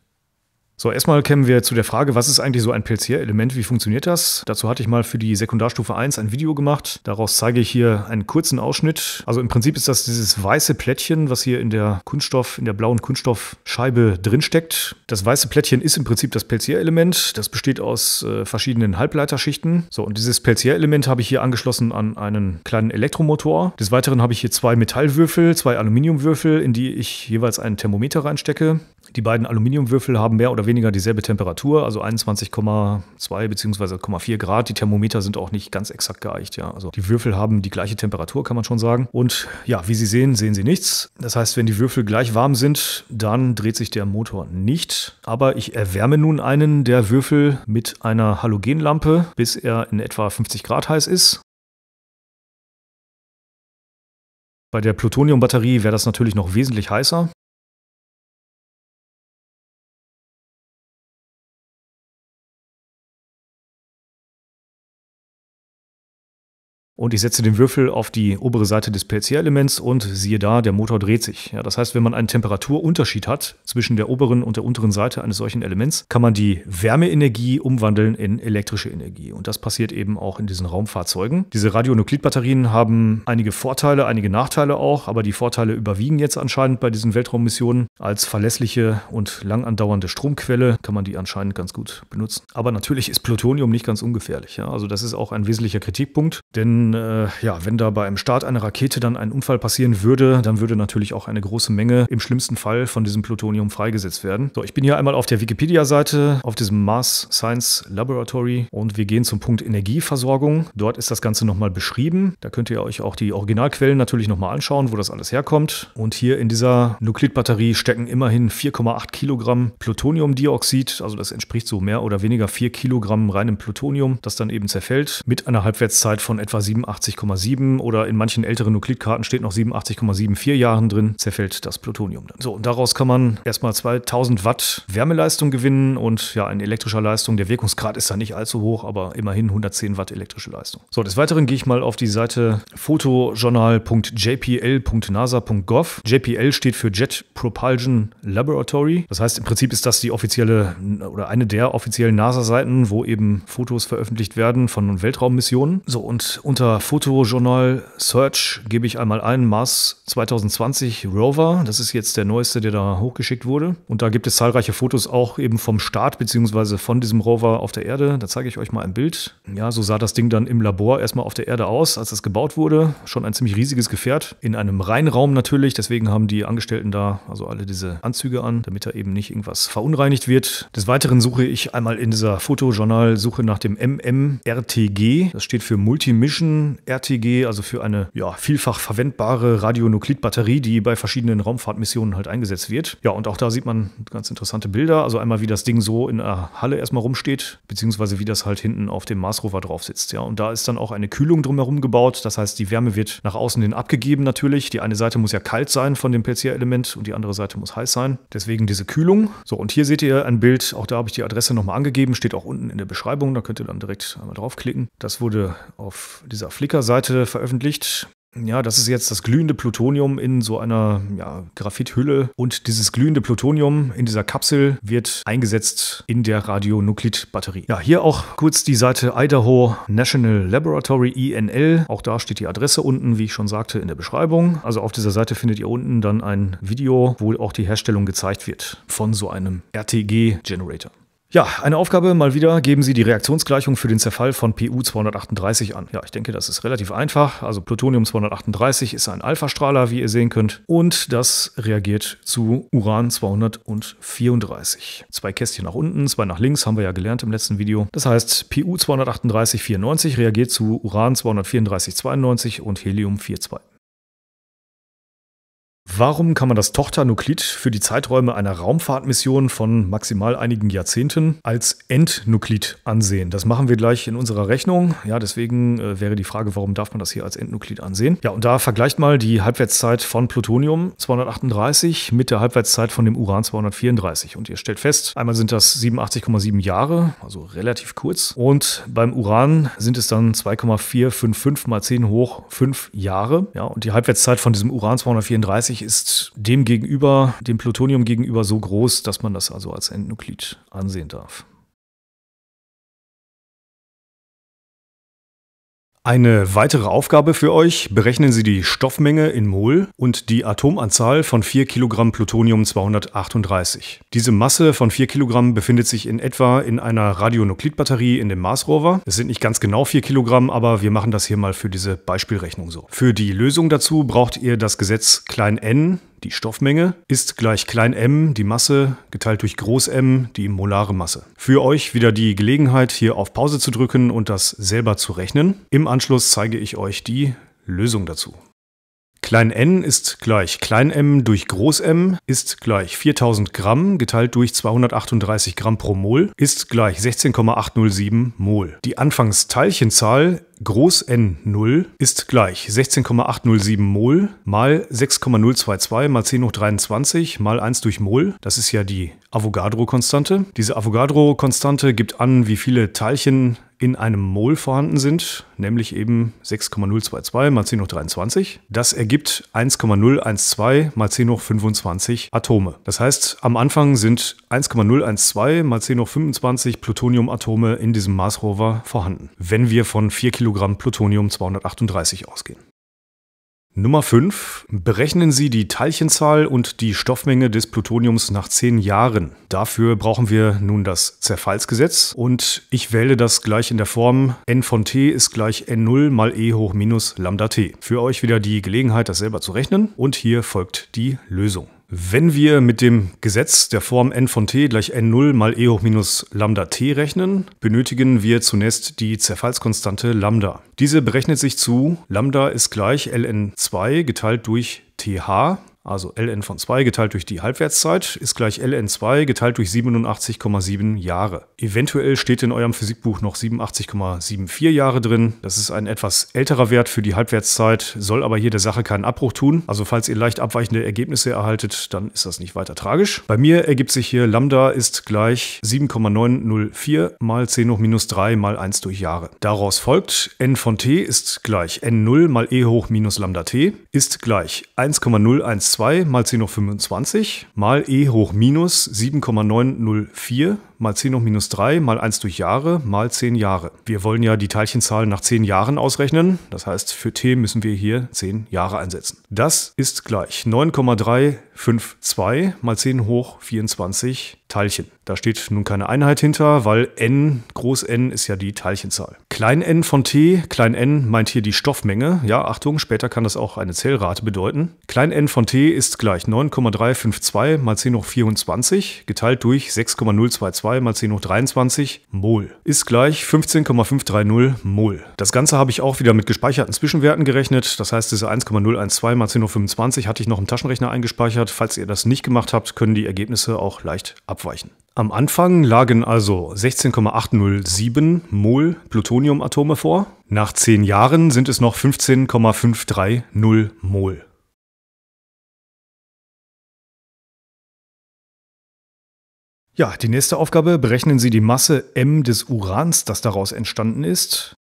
So, erstmal kämen wir zu der Frage, was ist eigentlich so ein PLC-Element, wie funktioniert das? Dazu hatte ich mal für die Sekundarstufe 1 ein Video gemacht. Daraus zeige ich hier einen kurzen Ausschnitt. Also im Prinzip ist das dieses weiße Plättchen, was hier in der Kunststoff, in der blauen Kunststoffscheibe drinsteckt. Das weiße Plättchen ist im Prinzip das Pelzier-Element. Das besteht aus äh, verschiedenen Halbleiterschichten. So, und dieses Pelzier-Element habe ich hier angeschlossen an einen kleinen Elektromotor. Des Weiteren habe ich hier zwei Metallwürfel, zwei Aluminiumwürfel, in die ich jeweils einen Thermometer reinstecke. Die beiden Aluminiumwürfel haben mehr oder weniger dieselbe Temperatur, also 21,2 bzw. 0,4 Grad. Die Thermometer sind auch nicht ganz exakt geeicht, ja. Also die Würfel haben die gleiche Temperatur, kann man schon sagen. Und ja, wie Sie sehen, sehen Sie nichts. Das heißt, wenn die Würfel gleich warm sind, dann dreht sich der Motor nicht. Aber ich erwärme nun einen der Würfel mit einer Halogenlampe, bis er in etwa 50 Grad heiß ist. Bei der Plutoniumbatterie wäre das natürlich noch wesentlich heißer. und ich setze den Würfel auf die obere Seite des PLC-Elements und siehe da, der Motor dreht sich. Ja, das heißt, wenn man einen Temperaturunterschied hat zwischen der oberen und der unteren Seite eines solchen Elements, kann man die Wärmeenergie umwandeln in elektrische Energie. Und das passiert eben auch in diesen Raumfahrzeugen. Diese Radionuklidbatterien haben einige Vorteile, einige Nachteile auch, aber die Vorteile überwiegen jetzt anscheinend bei diesen Weltraummissionen. Als verlässliche und lang andauernde Stromquelle kann man die anscheinend ganz gut benutzen. Aber natürlich ist Plutonium nicht ganz ungefährlich. Ja? Also das ist auch ein wesentlicher Kritikpunkt, denn äh, ja, wenn da beim Start einer Rakete dann ein Unfall passieren würde, dann würde natürlich auch eine große Menge im schlimmsten Fall von diesem Plutonium freigesetzt werden. So, ich bin hier einmal auf der Wikipedia-Seite, auf diesem Mars Science Laboratory und wir gehen zum Punkt Energieversorgung. Dort ist das Ganze nochmal beschrieben. Da könnt ihr euch auch die Originalquellen natürlich nochmal anschauen, wo das alles herkommt. Und hier in dieser Nuklidbatterie stecken immerhin 4,8 Kilogramm Plutoniumdioxid, also das entspricht so mehr oder weniger 4 Kilogramm reinem Plutonium, das dann eben zerfällt, mit einer Halbwertszeit von etwa 7 87,7 oder in manchen älteren Nuklidkarten steht noch 87,74 Jahren drin, zerfällt das Plutonium dann. So, und daraus kann man erstmal 2000 Watt Wärmeleistung gewinnen und ja, in elektrischer Leistung, der Wirkungsgrad ist da nicht allzu hoch, aber immerhin 110 Watt elektrische Leistung. So, des Weiteren gehe ich mal auf die Seite photojournal.jpl.nasa.gov. JPL steht für Jet Propulsion Laboratory. Das heißt, im Prinzip ist das die offizielle oder eine der offiziellen NASA-Seiten, wo eben Fotos veröffentlicht werden von Weltraummissionen. So, und unter unter Fotojournal Search gebe ich einmal ein Mars 2020 Rover. Das ist jetzt der neueste, der da hochgeschickt wurde. Und da gibt es zahlreiche Fotos auch eben vom Start bzw. von diesem Rover auf der Erde. Da zeige ich euch mal ein Bild. Ja, so sah das Ding dann im Labor erstmal auf der Erde aus, als es gebaut wurde. Schon ein ziemlich riesiges Gefährt in einem Reinraum natürlich. Deswegen haben die Angestellten da also alle diese Anzüge an, damit da eben nicht irgendwas verunreinigt wird. Des Weiteren suche ich einmal in dieser Fotojournal-Suche nach dem MMRTG. Das steht für Multimission Fusion RTG, also für eine ja, vielfach verwendbare Radionuklidbatterie, die bei verschiedenen Raumfahrtmissionen halt eingesetzt wird. Ja, und auch da sieht man ganz interessante Bilder. Also einmal, wie das Ding so in einer Halle erstmal rumsteht, beziehungsweise wie das halt hinten auf dem Marsrover drauf sitzt. Ja, und da ist dann auch eine Kühlung drumherum gebaut. Das heißt, die Wärme wird nach außen hin abgegeben natürlich. Die eine Seite muss ja kalt sein von dem PCR-Element und die andere Seite muss heiß sein. Deswegen diese Kühlung. So, und hier seht ihr ein Bild. Auch da habe ich die Adresse nochmal angegeben. Steht auch unten in der Beschreibung. Da könnt ihr dann direkt einmal draufklicken. Das wurde auf diese dieser Flickr-Seite veröffentlicht. Ja, das ist jetzt das glühende Plutonium in so einer ja, Graphithülle. Und dieses glühende Plutonium in dieser Kapsel wird eingesetzt in der Radionuklidbatterie. Ja, hier auch kurz die Seite Idaho National Laboratory INL. Auch da steht die Adresse unten, wie ich schon sagte, in der Beschreibung. Also auf dieser Seite findet ihr unten dann ein Video, wo auch die Herstellung gezeigt wird von so einem RTG-Generator. Ja, eine Aufgabe mal wieder, geben Sie die Reaktionsgleichung für den Zerfall von PU-238 an. Ja, ich denke, das ist relativ einfach. Also Plutonium-238 ist ein Alpha-Strahler, wie ihr sehen könnt, und das reagiert zu Uran-234. Zwei Kästchen nach unten, zwei nach links, haben wir ja gelernt im letzten Video. Das heißt, PU-238-94 reagiert zu Uran-234-92 und Helium-42. Warum kann man das Tochternuklid für die Zeiträume einer Raumfahrtmission von maximal einigen Jahrzehnten als Endnuklid ansehen? Das machen wir gleich in unserer Rechnung. Ja, deswegen äh, wäre die Frage, warum darf man das hier als Endnuklid ansehen? Ja, und da vergleicht mal die Halbwertszeit von Plutonium 238 mit der Halbwertszeit von dem Uran 234. Und ihr stellt fest, einmal sind das 87,7 Jahre, also relativ kurz. Und beim Uran sind es dann 2,455 mal 10 hoch 5 Jahre. Ja, und die Halbwertszeit von diesem Uran 234 31 ist dem gegenüber, dem Plutonium gegenüber so groß, dass man das also als Endnuklid ansehen darf. Eine weitere Aufgabe für euch, berechnen Sie die Stoffmenge in Mol und die Atomanzahl von 4 kg Plutonium-238. Diese Masse von 4 kg befindet sich in etwa in einer Radionuklidbatterie in dem Marsrover. Es sind nicht ganz genau 4 kg, aber wir machen das hier mal für diese Beispielrechnung so. Für die Lösung dazu braucht ihr das Gesetz n die Stoffmenge ist gleich klein m, die Masse, geteilt durch groß m, die molare Masse. Für euch wieder die Gelegenheit, hier auf Pause zu drücken und das selber zu rechnen. Im Anschluss zeige ich euch die Lösung dazu. Klein n ist gleich klein m durch groß m ist gleich 4000 Gramm geteilt durch 238 Gramm pro Mol ist gleich 16,807 Mol. Die Anfangsteilchenzahl Groß N0 ist gleich 16,807 Mol mal 6,022 mal 10 hoch 23 mal 1 durch Mol. Das ist ja die Avogadro-Konstante. Diese Avogadro-Konstante gibt an, wie viele Teilchen in einem Mol vorhanden sind, nämlich eben 6,022 mal 10 hoch 23. Das ergibt 1,012 mal 10 hoch 25 Atome. Das heißt, am Anfang sind 1,012 mal 10 hoch 25 Plutoniumatome in diesem Mars-Rover vorhanden. Wenn wir von 4 Kilogramm Kilogramm Plutonium-238 ausgehen. Nummer 5. Berechnen Sie die Teilchenzahl und die Stoffmenge des Plutoniums nach 10 Jahren. Dafür brauchen wir nun das Zerfallsgesetz und ich wähle das gleich in der Form n von t ist gleich n0 mal e hoch minus lambda t. Für euch wieder die Gelegenheit, das selber zu rechnen und hier folgt die Lösung. Wenn wir mit dem Gesetz der Form n von t gleich n0 mal e hoch minus lambda t rechnen, benötigen wir zunächst die Zerfallskonstante lambda. Diese berechnet sich zu lambda ist gleich ln2 geteilt durch th also ln von 2 geteilt durch die Halbwertszeit ist gleich ln2 geteilt durch 87,7 Jahre. Eventuell steht in eurem Physikbuch noch 87,74 Jahre drin. Das ist ein etwas älterer Wert für die Halbwertszeit, soll aber hier der Sache keinen Abbruch tun. Also falls ihr leicht abweichende Ergebnisse erhaltet, dann ist das nicht weiter tragisch. Bei mir ergibt sich hier Lambda ist gleich 7,904 mal 10 hoch minus 3 mal 1 durch Jahre. Daraus folgt n von t ist gleich n0 mal e hoch minus lambda t ist gleich 1,012 2 mal 10 hoch 25 mal e hoch minus 7,904 mal 10 hoch minus 3 mal 1 durch Jahre mal 10 Jahre. Wir wollen ja die Teilchenzahlen nach 10 Jahren ausrechnen. Das heißt, für t müssen wir hier 10 Jahre einsetzen. Das ist gleich 9,352 mal 10 hoch 24 Teilchen. Da steht nun keine Einheit hinter, weil n, groß n ist ja die Teilchenzahl. Klein n von t, klein n meint hier die Stoffmenge. Ja, Achtung, später kann das auch eine Zählrate bedeuten. Klein n von t ist gleich 9,352 mal 10 hoch 24 geteilt durch 6,022 2 mal 10 hoch 23 Mol ist gleich 15,530 Mol. Das Ganze habe ich auch wieder mit gespeicherten Zwischenwerten gerechnet. Das heißt, diese 1,012 mal 10 hoch 25 hatte ich noch im Taschenrechner eingespeichert. Falls ihr das nicht gemacht habt, können die Ergebnisse auch leicht abweichen. Am Anfang lagen also 16,807 Mol Plutoniumatome vor. Nach 10 Jahren sind es noch 15,530 Mol. Ja, die nächste Aufgabe, berechnen Sie die Masse m des Urans, das daraus entstanden ist.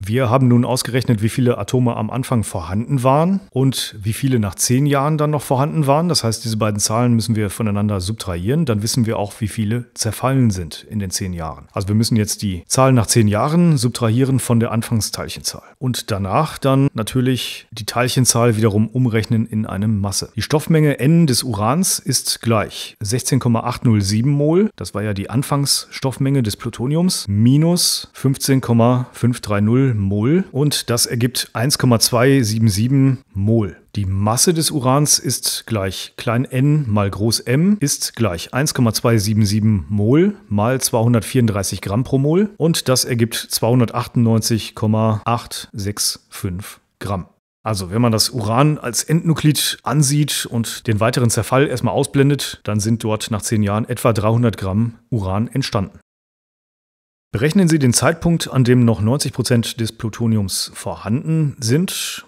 Wir haben nun ausgerechnet, wie viele Atome am Anfang vorhanden waren und wie viele nach zehn Jahren dann noch vorhanden waren. Das heißt, diese beiden Zahlen müssen wir voneinander subtrahieren. Dann wissen wir auch, wie viele zerfallen sind in den zehn Jahren. Also wir müssen jetzt die Zahlen nach zehn Jahren subtrahieren von der Anfangsteilchenzahl. Und danach dann natürlich die Teilchenzahl wiederum umrechnen in eine Masse. Die Stoffmenge N des Urans ist gleich 16,807 Mol. Das war ja die Anfangsstoffmenge des Plutoniums minus 15,530 0,0 Mol und das ergibt 1,277 Mol. Die Masse des Urans ist gleich klein n mal groß m ist gleich 1,277 Mol mal 234 Gramm pro Mol und das ergibt 298,865 Gramm. Also wenn man das Uran als Endnuklid ansieht und den weiteren Zerfall erstmal ausblendet, dann sind dort nach zehn Jahren etwa 300 Gramm Uran entstanden. Berechnen Sie den Zeitpunkt, an dem noch 90% des Plutoniums vorhanden sind.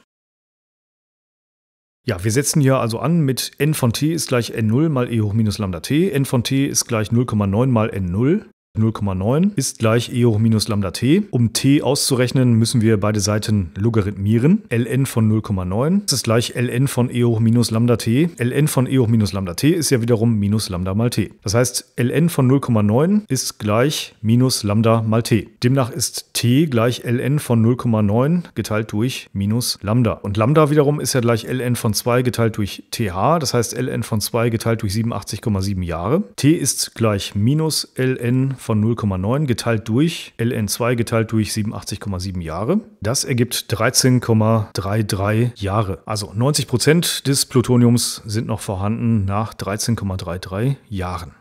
Ja, wir setzen hier also an mit n von t ist gleich n0 mal e hoch minus lambda t. n von t ist gleich 0,9 mal n0. 0,9 ist gleich e hoch minus lambda t. Um t auszurechnen, müssen wir beide Seiten logarithmieren. ln von 0,9 ist gleich ln von e hoch minus lambda t. ln von e hoch minus lambda t ist ja wiederum minus lambda mal t. Das heißt, ln von 0,9 ist gleich minus lambda mal t. Demnach ist t gleich ln von 0,9 geteilt durch minus lambda. Und lambda wiederum ist ja gleich ln von 2 geteilt durch th. Das heißt, ln von 2 geteilt durch 87,7 Jahre. t ist gleich minus ln von von 0,9 geteilt durch ln2 geteilt durch 87,7 Jahre. Das ergibt 13,33 Jahre. Also 90 Prozent des Plutoniums sind noch vorhanden nach 13,33 Jahren.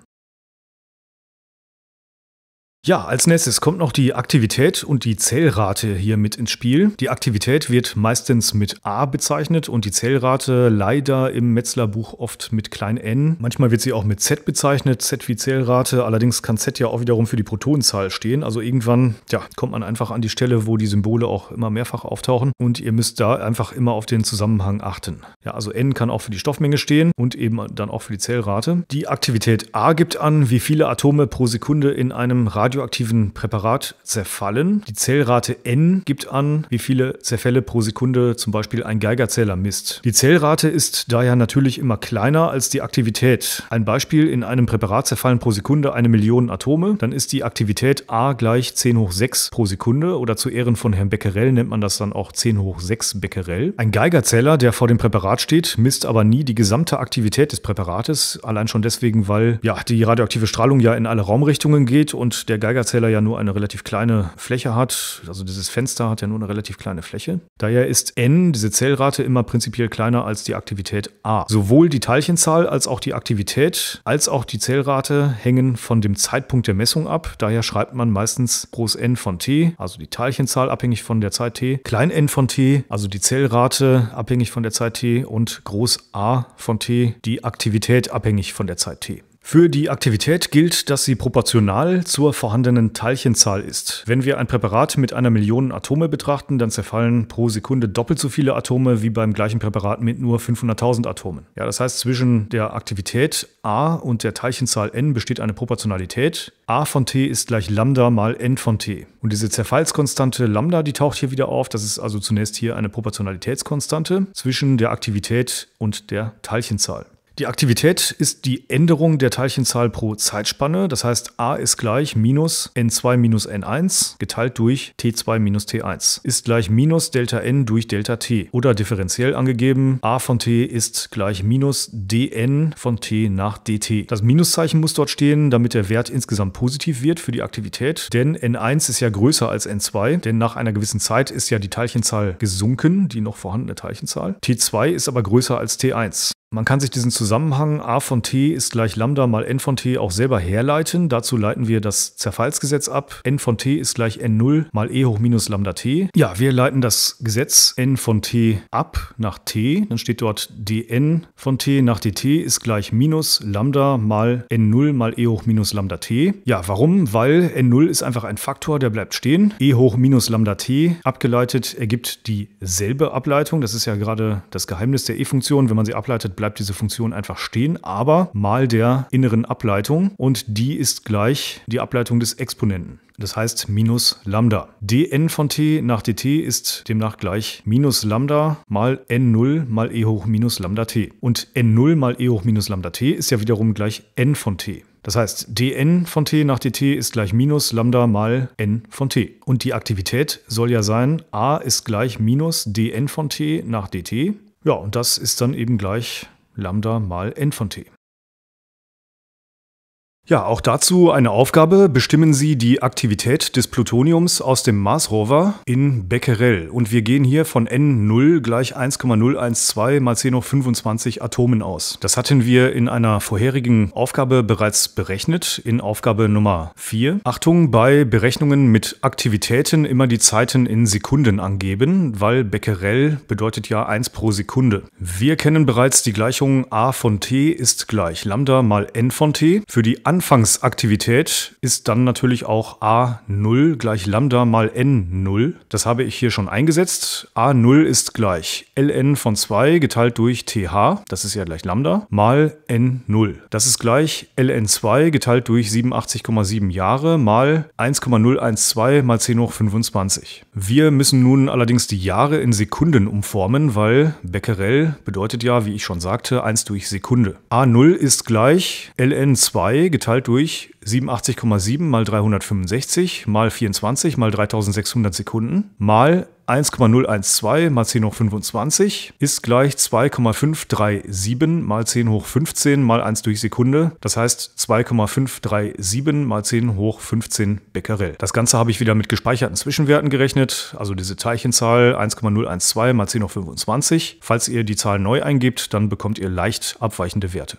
Ja, als nächstes kommt noch die Aktivität und die Zellrate hier mit ins Spiel. Die Aktivität wird meistens mit A bezeichnet und die Zellrate leider im Metzlerbuch oft mit klein n. Manchmal wird sie auch mit Z bezeichnet, Z wie Zellrate. Allerdings kann Z ja auch wiederum für die Protonenzahl stehen. Also irgendwann ja, kommt man einfach an die Stelle, wo die Symbole auch immer mehrfach auftauchen und ihr müsst da einfach immer auf den Zusammenhang achten. Ja, also n kann auch für die Stoffmenge stehen und eben dann auch für die Zellrate. Die Aktivität A gibt an, wie viele Atome pro Sekunde in einem Radio radioaktiven Präparat zerfallen. Die Zellrate n gibt an, wie viele Zerfälle pro Sekunde zum Beispiel ein Geigerzähler misst. Die Zellrate ist daher natürlich immer kleiner als die Aktivität. Ein Beispiel, in einem Präparat zerfallen pro Sekunde eine Million Atome, dann ist die Aktivität A gleich 10 hoch 6 pro Sekunde oder zu Ehren von Herrn Becquerel nennt man das dann auch 10 hoch 6 Becquerel. Ein Geigerzähler, der vor dem Präparat steht, misst aber nie die gesamte Aktivität des Präparates, allein schon deswegen, weil ja die radioaktive Strahlung ja in alle Raumrichtungen geht und der Geigerzähler ja nur eine relativ kleine Fläche hat, also dieses Fenster hat ja nur eine relativ kleine Fläche. Daher ist n, diese Zählrate, immer prinzipiell kleiner als die Aktivität a. Sowohl die Teilchenzahl als auch die Aktivität als auch die Zählrate hängen von dem Zeitpunkt der Messung ab. Daher schreibt man meistens groß n von t, also die Teilchenzahl abhängig von der Zeit t, klein n von t, also die Zählrate abhängig von der Zeit t und groß a von t, die Aktivität abhängig von der Zeit t. Für die Aktivität gilt, dass sie proportional zur vorhandenen Teilchenzahl ist. Wenn wir ein Präparat mit einer Million Atome betrachten, dann zerfallen pro Sekunde doppelt so viele Atome wie beim gleichen Präparat mit nur 500.000 Atomen. Ja, das heißt, zwischen der Aktivität A und der Teilchenzahl n besteht eine Proportionalität. A von t ist gleich Lambda mal n von t. Und diese Zerfallskonstante Lambda, die taucht hier wieder auf. Das ist also zunächst hier eine Proportionalitätskonstante zwischen der Aktivität und der Teilchenzahl. Die Aktivität ist die Änderung der Teilchenzahl pro Zeitspanne. Das heißt, a ist gleich minus n2 minus n1 geteilt durch t2 minus t1 ist gleich minus delta n durch delta t. Oder differenziell angegeben, a von t ist gleich minus dn von t nach dt. Das Minuszeichen muss dort stehen, damit der Wert insgesamt positiv wird für die Aktivität. Denn n1 ist ja größer als n2, denn nach einer gewissen Zeit ist ja die Teilchenzahl gesunken, die noch vorhandene Teilchenzahl. t2 ist aber größer als t1. Man kann sich diesen Zusammenhang a von t ist gleich lambda mal n von t auch selber herleiten. Dazu leiten wir das Zerfallsgesetz ab. n von t ist gleich n0 mal e hoch minus lambda t. Ja, wir leiten das Gesetz n von t ab nach t. Dann steht dort dn von t nach dt ist gleich minus lambda mal n0 mal e hoch minus lambda t. Ja, warum? Weil n0 ist einfach ein Faktor, der bleibt stehen. e hoch minus lambda t abgeleitet ergibt dieselbe Ableitung. Das ist ja gerade das Geheimnis der e-Funktion. Wenn man sie ableitet, bleibt diese Funktion einfach stehen, aber mal der inneren Ableitung und die ist gleich die Ableitung des Exponenten. Das heißt minus Lambda. dn von t nach dt ist demnach gleich minus Lambda mal n0 mal e hoch minus Lambda t. Und n0 mal e hoch minus Lambda t ist ja wiederum gleich n von t. Das heißt, dn von t nach dt ist gleich minus lambda mal n von t. Und die Aktivität soll ja sein, a ist gleich minus dn von t nach dt ja, und das ist dann eben gleich Lambda mal n von t. Ja, auch dazu eine Aufgabe. Bestimmen Sie die Aktivität des Plutoniums aus dem Mars-Rover in Becquerel. Und wir gehen hier von N0 gleich 1,012 mal 10 hoch 25 Atomen aus. Das hatten wir in einer vorherigen Aufgabe bereits berechnet, in Aufgabe Nummer 4. Achtung, bei Berechnungen mit Aktivitäten immer die Zeiten in Sekunden angeben, weil Becquerel bedeutet ja 1 pro Sekunde. Wir kennen bereits die Gleichung A von T ist gleich Lambda mal N von T. Für die An Anfangsaktivität ist dann natürlich auch A0 gleich Lambda mal N0. Das habe ich hier schon eingesetzt. A0 ist gleich ln von 2 geteilt durch th, das ist ja gleich Lambda, mal N0. Das ist gleich ln2 geteilt durch 87,7 Jahre mal 1,012 mal 10 hoch 25. Wir müssen nun allerdings die Jahre in Sekunden umformen, weil Becquerel bedeutet ja, wie ich schon sagte, 1 durch Sekunde. A0 ist gleich ln2 geteilt geteilt durch 87,7 mal 365 mal 24 mal 3600 Sekunden mal 1,012 mal 10 hoch 25 ist gleich 2,537 mal 10 hoch 15 mal 1 durch Sekunde. Das heißt 2,537 mal 10 hoch 15 Becquerel. Das Ganze habe ich wieder mit gespeicherten Zwischenwerten gerechnet, also diese Teilchenzahl 1,012 mal 10 hoch 25. Falls ihr die Zahl neu eingebt, dann bekommt ihr leicht abweichende Werte.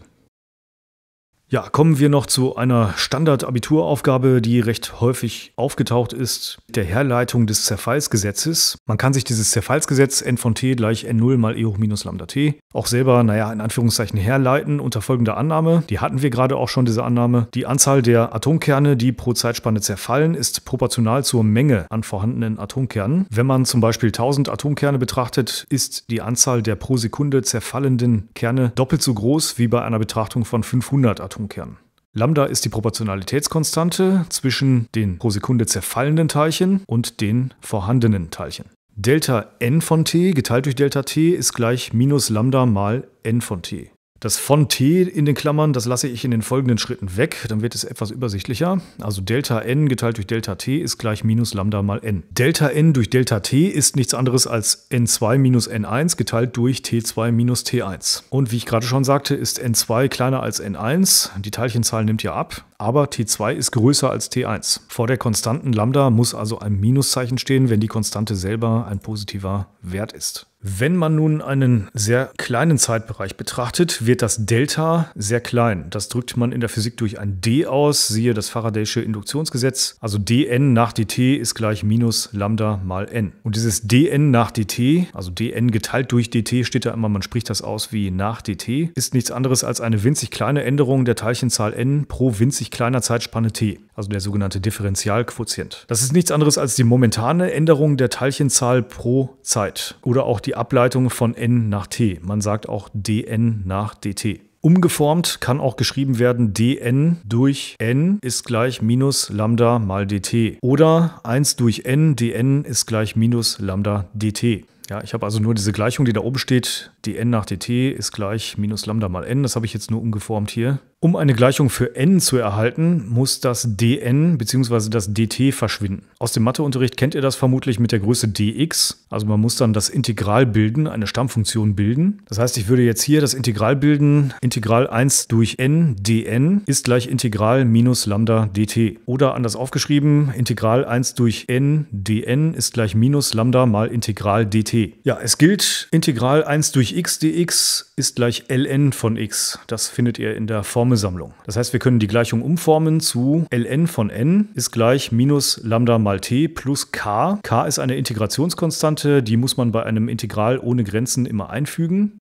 Ja, kommen wir noch zu einer Standard-Abituraufgabe, die recht häufig aufgetaucht ist, der Herleitung des Zerfallsgesetzes. Man kann sich dieses Zerfallsgesetz n von t gleich n0 mal e hoch minus lambda t auch selber, naja, in Anführungszeichen herleiten unter folgender Annahme. Die hatten wir gerade auch schon, diese Annahme. Die Anzahl der Atomkerne, die pro Zeitspanne zerfallen, ist proportional zur Menge an vorhandenen Atomkernen. Wenn man zum Beispiel 1000 Atomkerne betrachtet, ist die Anzahl der pro Sekunde zerfallenden Kerne doppelt so groß wie bei einer Betrachtung von 500 Atomkernen. Atomkern. Lambda ist die Proportionalitätskonstante zwischen den pro Sekunde zerfallenden Teilchen und den vorhandenen Teilchen. Delta n von t geteilt durch Delta t ist gleich minus Lambda mal n von t. Das von t in den Klammern, das lasse ich in den folgenden Schritten weg, dann wird es etwas übersichtlicher. Also Delta n geteilt durch Delta t ist gleich minus Lambda mal n. Delta n durch Delta t ist nichts anderes als n2 minus n1 geteilt durch t2 minus t1. Und wie ich gerade schon sagte, ist n2 kleiner als n1. Die Teilchenzahl nimmt ja ab, aber t2 ist größer als t1. Vor der konstanten Lambda muss also ein Minuszeichen stehen, wenn die Konstante selber ein positiver Wert ist. Wenn man nun einen sehr kleinen Zeitbereich betrachtet, wird das Delta sehr klein. Das drückt man in der Physik durch ein D aus, siehe das Faradaysche Induktionsgesetz. Also dn nach dt ist gleich minus lambda mal n. Und dieses dn nach dt, also dn geteilt durch dt, steht da immer, man spricht das aus wie nach dt, ist nichts anderes als eine winzig kleine Änderung der Teilchenzahl n pro winzig kleiner Zeitspanne t, also der sogenannte Differentialquotient. Das ist nichts anderes als die momentane Änderung der Teilchenzahl pro Zeit oder auch die die Ableitung von n nach t. Man sagt auch dn nach dt. Umgeformt kann auch geschrieben werden dn durch n ist gleich minus lambda mal dt oder 1 durch n dn ist gleich minus lambda dt. Ja, ich habe also nur diese Gleichung, die da oben steht, dn nach dt ist gleich minus lambda mal n. Das habe ich jetzt nur umgeformt hier. Um eine Gleichung für n zu erhalten, muss das dn bzw. das dt verschwinden. Aus dem Matheunterricht kennt ihr das vermutlich mit der Größe dx. Also man muss dann das Integral bilden, eine Stammfunktion bilden. Das heißt, ich würde jetzt hier das Integral bilden. Integral 1 durch n dn ist gleich Integral minus lambda dt. Oder anders aufgeschrieben, Integral 1 durch n dn ist gleich minus lambda mal Integral dt. Ja, es gilt, Integral 1 durch gleich x dx ist gleich ln von x. Das findet ihr in der Formelsammlung. Das heißt, wir können die Gleichung umformen zu ln von n ist gleich minus lambda mal t plus k. k ist eine Integrationskonstante, die muss man bei einem Integral ohne Grenzen immer einfügen.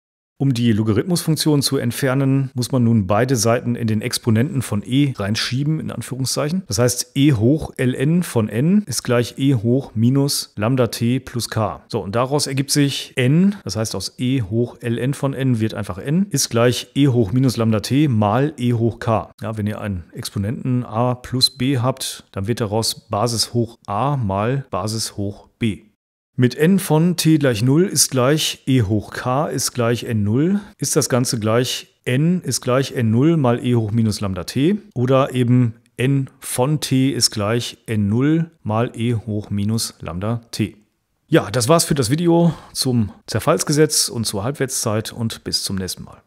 Um die Logarithmusfunktion zu entfernen, muss man nun beide Seiten in den Exponenten von e reinschieben, in Anführungszeichen. Das heißt, e hoch ln von n ist gleich e hoch minus lambda t plus k. So, und daraus ergibt sich n, das heißt aus e hoch ln von n wird einfach n, ist gleich e hoch minus lambda t mal e hoch k. Ja, wenn ihr einen Exponenten a plus b habt, dann wird daraus Basis hoch a mal Basis hoch b. Mit n von t gleich 0 ist gleich e hoch k ist gleich n0, ist das Ganze gleich n ist gleich n0 mal e hoch minus lambda t oder eben n von t ist gleich n0 mal e hoch minus lambda t. Ja, das war's für das Video zum Zerfallsgesetz und zur Halbwertszeit und bis zum nächsten Mal.